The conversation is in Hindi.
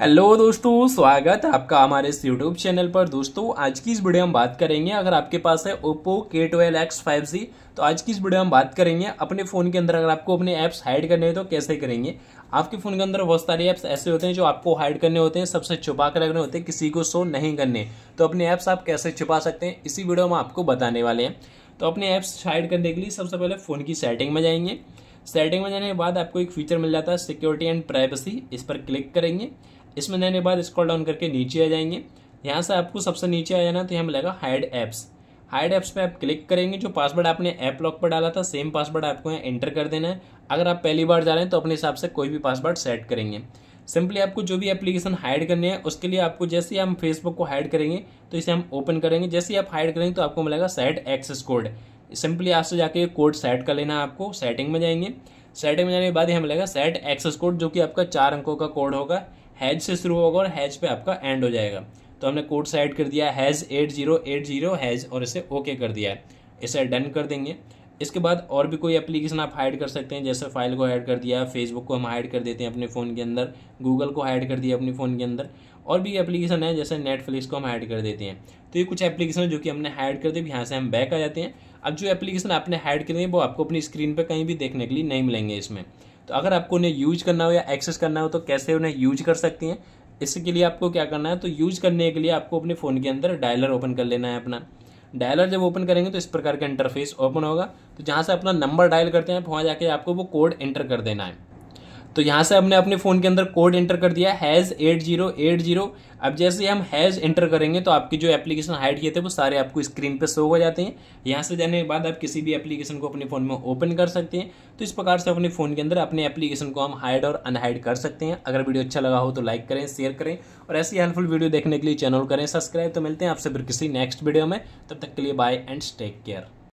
हेलो दोस्तों स्वागत है आपका हमारे इस यूट्यूब चैनल पर दोस्तों आज की इस वीडियो हम बात करेंगे अगर आपके पास है ओप्पो के ट्वेल्व एक्स फाइव जी तो आज की इस वीडियो हम बात करेंगे अपने फ़ोन के अंदर अगर आपको अपने ऐप्स हाइड करने हैं तो कैसे करेंगे आपके फ़ोन के अंदर बहुत सारे ऐप्स ऐसे होते हैं जो आपको हाइड करने होते हैं सबसे छुपा कर रखने होते हैं किसी को शो नहीं करने तो अपने ऐप्स आप कैसे छुपा सकते हैं इसी वीडियो में आपको बताने वाले हैं तो अपने ऐप्स हाइड करने के लिए सबसे पहले फ़ोन की सेटिंग में जाएंगे सेटिंग में जाने के बाद आपको एक फीचर मिल जाता है सिक्योरिटी एंड प्राइवेसी इस पर क्लिक करेंगे इसमें देने के बाद स्क्रॉल डाउन करके नीचे आ जाएंगे यहाँ से आपको सबसे नीचे आ जाना तो यहाँ मिलेगा हाइड ऐप्स हाइड ऐप्स पे आप क्लिक करेंगे जो पासवर्ड आपने ऐप लॉक पर डाला था सेम पासवर्ड आपको यहाँ एंटर कर देना है अगर आप पहली बार जा रहे हैं तो अपने हिसाब से कोई भी पासवर्ड सेट करेंगे सिंपली आपको जो भी एप्लीकेशन हाइड करने हैं उसके लिए आपको जैसे ही हम फेसबुक को हाइड करेंगे तो इसे हम ओपन करेंगे जैसे ही आप हाइड करेंगे तो आपको मिलेगा सेट एक्सेस कोड सिंपली आपसे जाके ये कोड सेट कर लेना आपको सेटिंग में जाएंगे सेटिंग में जाने के बाद हमें मिलेगा सेट एक्सेस कोड जो कि आपका चार अंकों का कोड होगा हैज से शुरू होगा और हैज पे आपका एंड हो जाएगा तो हमने कोड साइड कर दिया hash eight zero eight zero hash और इसे ओके okay कर दिया है इसे डन कर देंगे इसके बाद और भी कोई एप्लीकेशन आप हाइड कर सकते हैं जैसे फाइल को हाइड कर दिया फेसबुक को हम हाइड कर देते हैं अपने फ़ोन के अंदर गूगल को हाइड कर दिया अपने फ़ोन के अंदर और भी एप्लीकेशन है जैसे नेटफ्लिक्स को हम हाइड कर देते हैं तो ये कुछ एप्लीकेशन है जो कि हमने हाइड कर दिया यहाँ से हम बैक आ जाते हैं अब जो एप्लीकेशन आपने हाइड करेंगे वो आपको अपनी स्क्रीन पर कहीं भी देखने के लिए नहीं मिलेंगे इसमें तो अगर आपको उन्हें यूज करना हो या एक्सेस करना हो तो कैसे उन्हें यूज कर सकती हैं इसके लिए आपको क्या करना है तो यूज करने के लिए आपको अपने फ़ोन के अंदर डायलर ओपन कर लेना है अपना डायलर जब ओपन करेंगे तो इस प्रकार का इंटरफेस ओपन होगा तो जहाँ से अपना नंबर डायल करते हैं वहाँ जाके आपको वो कोड एंटर कर देना है तो यहाँ से हमने अपने फ़ोन के अंदर कोड एंटर कर दिया hash eight zero eight zero अब जैसे ही हम हैज़ एंटर करेंगे तो आपकी जो एप्लीकेशन हाइड किए थे वो सारे आपको स्क्रीन पे शो हो जाते हैं यहाँ से जाने के बाद आप किसी भी एप्लीकेशन को अपने फ़ोन में ओपन कर सकते हैं तो इस प्रकार से अपने फ़ोन के अंदर अपने एप्लीकेशन को हम हाइड और अनहाइड कर सकते हैं अगर वीडियो अच्छा लगा हो तो लाइक करें शेयर करें और ऐसी हेल्पफुल वीडियो देखने के लिए चैनल करें सब्सक्राइब तो मिलते हैं आपसे फिर किसी नेक्स्ट वीडियो में तब तक के लिए बाय एंड टेक केयर